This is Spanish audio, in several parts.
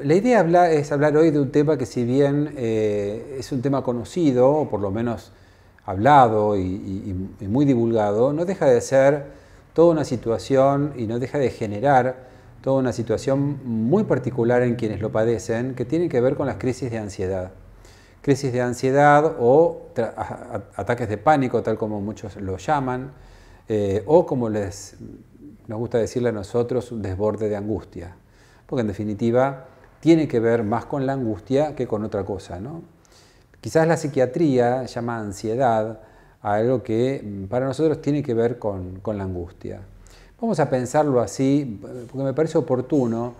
La idea es hablar hoy de un tema que si bien eh, es un tema conocido, o por lo menos hablado y, muy divulgado, no deja de ser toda una situación y no deja de generar toda una situación muy particular en quienes lo padecen, que tiene que ver con las crisis de ansiedad. Crisis de ansiedad o ataques de pánico, tal como muchos lo llaman, eh, o como les, nos gusta decirle a nosotros, un desborde de angustia. Porque en definitiva, tiene que ver más con la angustia que con otra cosa. ¿no? Quizás la psiquiatría llama ansiedad a algo que mm, para nosotros tiene que ver con, la angustia. Vamos a pensarlo así, porque me parece oportuno.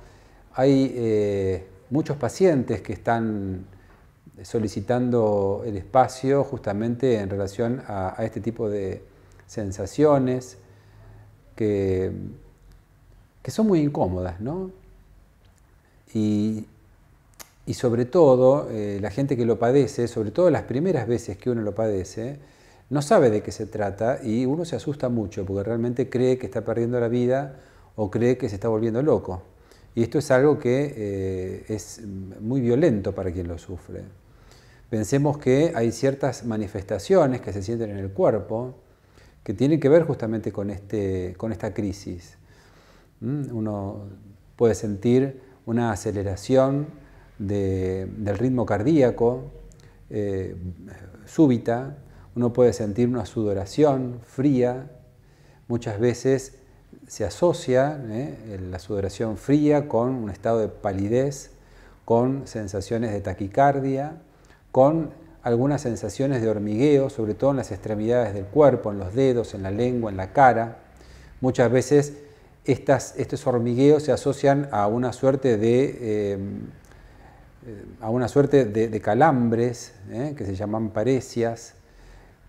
Hay eh, muchos pacientes que están solicitando el espacio justamente en relación a, este tipo de sensaciones que, que son muy incómodas, ¿no? Y, sobre todo, eh, la gente que lo padece, sobre todo las primeras veces que uno lo padece, no sabe de qué se trata y uno se asusta mucho porque realmente cree que está perdiendo la vida o cree que se está volviendo loco. Y esto es algo que eh, es muy violento para quien lo sufre. Pensemos que hay ciertas manifestaciones que se sienten en el cuerpo que tienen que ver justamente con, este, con esta crisis. ¿Mm? Uno puede sentir una aceleración del ritmo cardíaco eh, súbita, uno puede sentir una sudoración fría, muchas veces se asocia eh, la sudoración fría con un estado de palidez, con sensaciones de taquicardia, con algunas sensaciones de hormigueo, sobre todo en las extremidades del cuerpo, en los dedos, en la lengua, en la cara. Muchas veces estos hormigueos se asocian a una suerte de, em, eh, a una suerte de, calambres ¿eh? que se llaman parecias,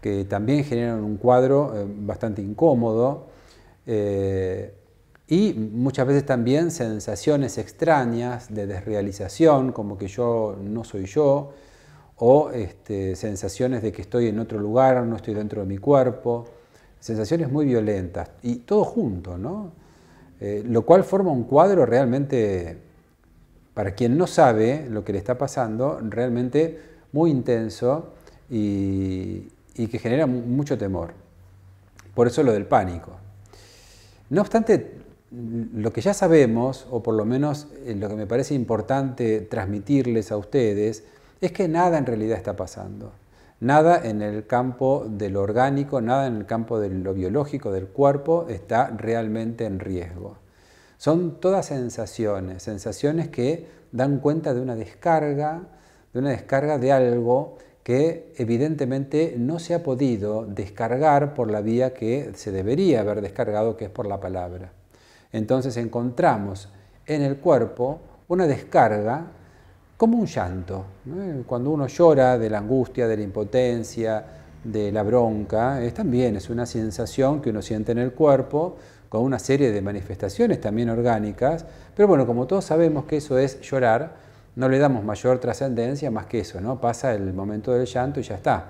que también generan un cuadro eh, bastante incómodo y muchas veces también sensaciones extrañas de desrealización, como que yo no soy yo, o este, sensaciones de que estoy en otro lugar, no estoy dentro de mi cuerpo, sensaciones muy violentas, y todo junto, ¿no? Eh, lo cual forma un cuadro realmente, para quien no sabe lo que le está pasando, realmente muy intenso y que genera mucho temor. Por eso lo del pánico. No obstante, mm, lo que ya sabemos, o por lo menos eh, lo que me parece importante transmitirles a ustedes, es que nada en realidad está pasando. Nada en el campo de lo orgánico, nada en el campo de lo biológico del cuerpo está realmente en riesgo. Son todas sensaciones, sensaciones que dan cuenta de una descarga, de una descarga de algo que evidentemente no se ha podido descargar por la vía que se debería haber descargado, que es por la palabra. Entonces encontramos en el cuerpo una descarga como un llanto. Cuando uno llora de la angustia, de la impotencia, de la bronca, es también es una sensación que uno siente en el cuerpo con una serie de manifestaciones también orgánicas, pero bueno, como todos sabemos que eso es llorar, no le damos mayor trascendencia más que eso, ¿no? Pasa el momento del llanto y ya está.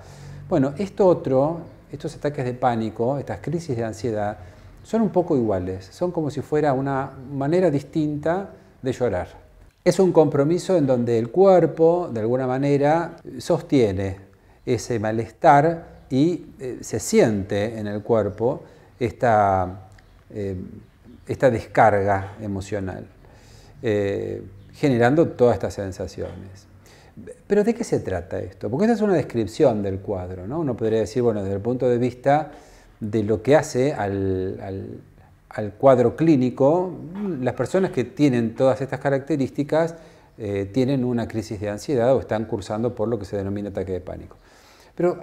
Bueno, esto otro, estos ataques de pánico, estas crisis de ansiedad, son un poco iguales, son como si fuera una manera distinta de llorar. Es un compromiso en donde el cuerpo, de alguna manera, sostiene ese malestar y eh, se siente en el cuerpo esta, eh, esta descarga emocional, eh, generando todas estas sensaciones. Pero ¿de qué se trata esto? Porque esta es una descripción del cuadro, ¿no? Uno podría decir, bueno, desde el punto de vista de lo que hace al, al, al cuadro clínico, las personas que tienen todas estas características eh, tienen una crisis de ansiedad o están cursando por lo que se denomina ataque de pánico. Pero,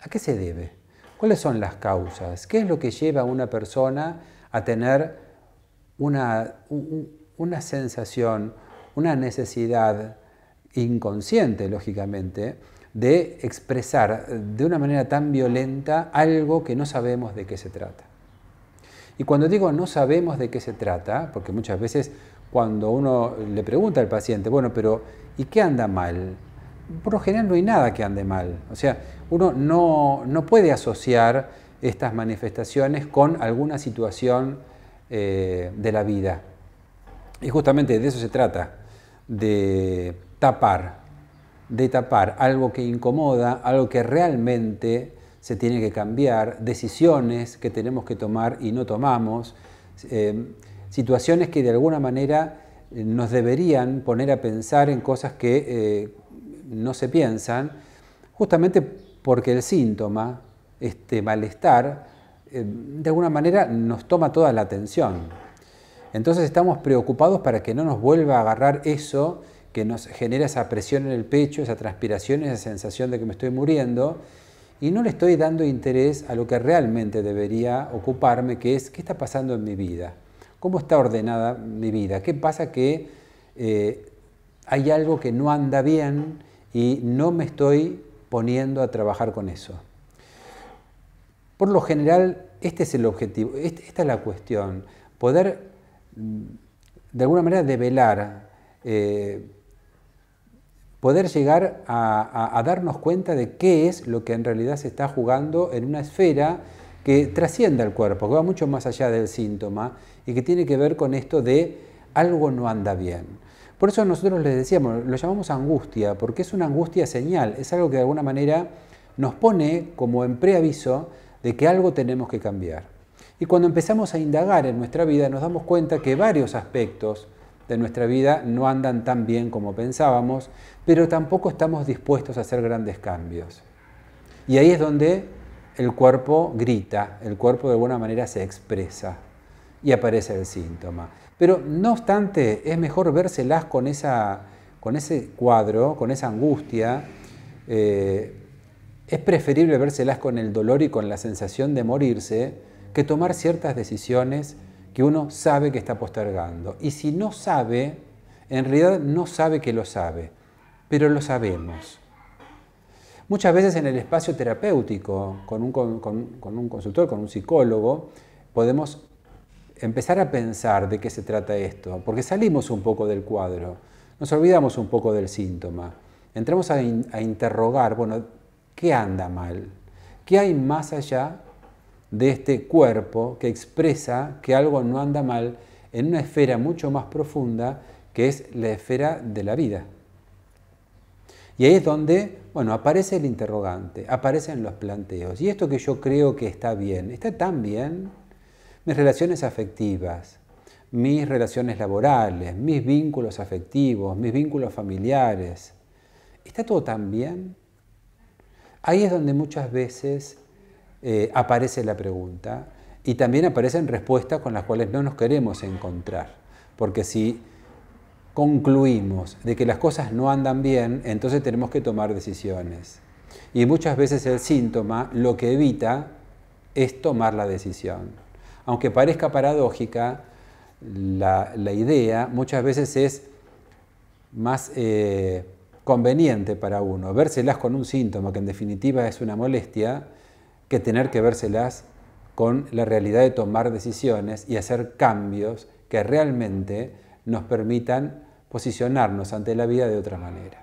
¿a qué se debe? ¿Cuáles son las causas? ¿Qué es lo que lleva a una persona a tener una sensación, una necesidad inconsciente, lógicamente, de expresar de una manera tan violenta algo que no sabemos de qué se trata? Y cuando digo no sabemos de qué se trata, porque muchas veces cuando uno le pregunta al paciente, bueno, pero ¿y qué anda mal? Por lo general no hay nada que ande mal. O sea, uno no, puede asociar estas manifestaciones con alguna situación eh, de la vida. Y justamente de eso se trata, de tapar, de tapar algo que incomoda, algo que realmente se tiene que cambiar, decisiones que tenemos que tomar y no tomamos, eh, situaciones que de alguna manera eh, nos deberían poner a pensar en cosas que eh, no se piensan, justamente porque el síntoma, este malestar, de alguna manera nos toma toda la atención. Entonces estamos preocupados para que no nos vuelva a agarrar eso que nos genera esa presión en el pecho, esa transpiración, esa sensación de que me estoy muriendo y no le estoy dando interés a lo que realmente debería ocuparme, que es qué está pasando en mi vida, cómo está ordenada mi vida, qué pasa que eh, hay algo que no anda bien y no me estoy poniendo a trabajar con eso. Por lo general, este es el objetivo, este, esta es la cuestión, poder mm, de alguna manera develar eh, poder llegar a, darnos cuenta de qué es lo que en realidad se está jugando en una esfera que trasciende al cuerpo, que va mucho más allá del síntoma y que tiene que ver con esto de algo no anda bien. Por eso nosotros les decíamos, lo llamamos angustia, porque es una angustia señal, es algo que de alguna manera nos pone como en preaviso de que algo tenemos que cambiar. Y cuando empezamos a indagar en nuestra vida nos damos cuenta que varios aspectos de nuestra vida no andan tan bien como pensábamos, pero tampoco estamos dispuestos a hacer grandes cambios. Y ahí es donde el cuerpo grita, el cuerpo de alguna manera se expresa y aparece el síntoma. Pero no obstante, es mejor vérselas con, esa, con ese cuadro, con esa angustia. Eh, es preferible vérselas con el dolor y con la sensación de morirse que tomar ciertas decisiones que uno sabe que está postergando. Y si no sabe, en realidad no sabe que lo sabe, pero lo sabemos. Muchas veces en el espacio terapéutico, con un, consultor, con un psicólogo, podemos empezar a pensar de qué se trata esto, porque salimos un poco del cuadro, nos olvidamos un poco del síntoma, entramos a, a interrogar, bueno, ¿qué anda mal? ¿Qué hay más allá de este cuerpo que expresa que algo no anda mal en una esfera mucho más profunda que es la esfera de la vida. Y ahí es donde, bueno, aparece el interrogante, aparecen los planteos. Y esto que yo creo que está bien, está tan bien mis relaciones afectivas, mis relaciones laborales, mis vínculos afectivos, mis vínculos familiares. ¿Está todo tan bien? Ahí es donde muchas veces eh, aparece la pregunta y también aparecen respuestas con las cuales no nos queremos encontrar. Porque si concluimos de que las cosas no andan bien, entonces tenemos que tomar decisiones. Y muchas veces el síntoma lo que evita es tomar la decisión. Aunque parezca paradójica, la, idea muchas veces es más eh, conveniente para uno, vérselas con un síntoma que en definitiva es una molestia, que tener que vérselas con la realidad de tomar decisiones y hacer cambios que realmente nos permitan posicionarnos ante la vida de otra manera.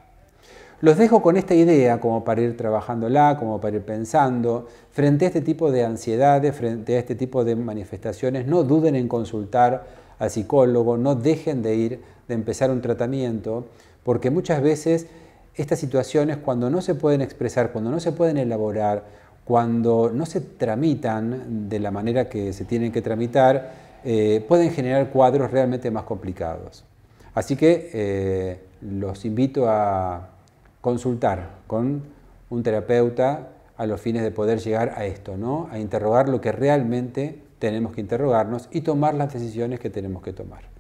Los dejo con esta idea como para ir trabajándola, como para ir pensando. Frente a este tipo de ansiedades, frente a este tipo de manifestaciones, no duden en consultar al psicólogo, no dejen de ir, de empezar un tratamiento, porque muchas veces estas situaciones cuando no se pueden expresar, cuando no se pueden elaborar, cuando no se tramitan de la manera que se tienen que tramitar, eh, pueden generar cuadros realmente más complicados. Así que eh, los invito a consultar con un terapeuta a los fines de poder llegar a esto, a interrogar lo que realmente tenemos que interrogarnos y tomar las decisiones que tenemos que tomar.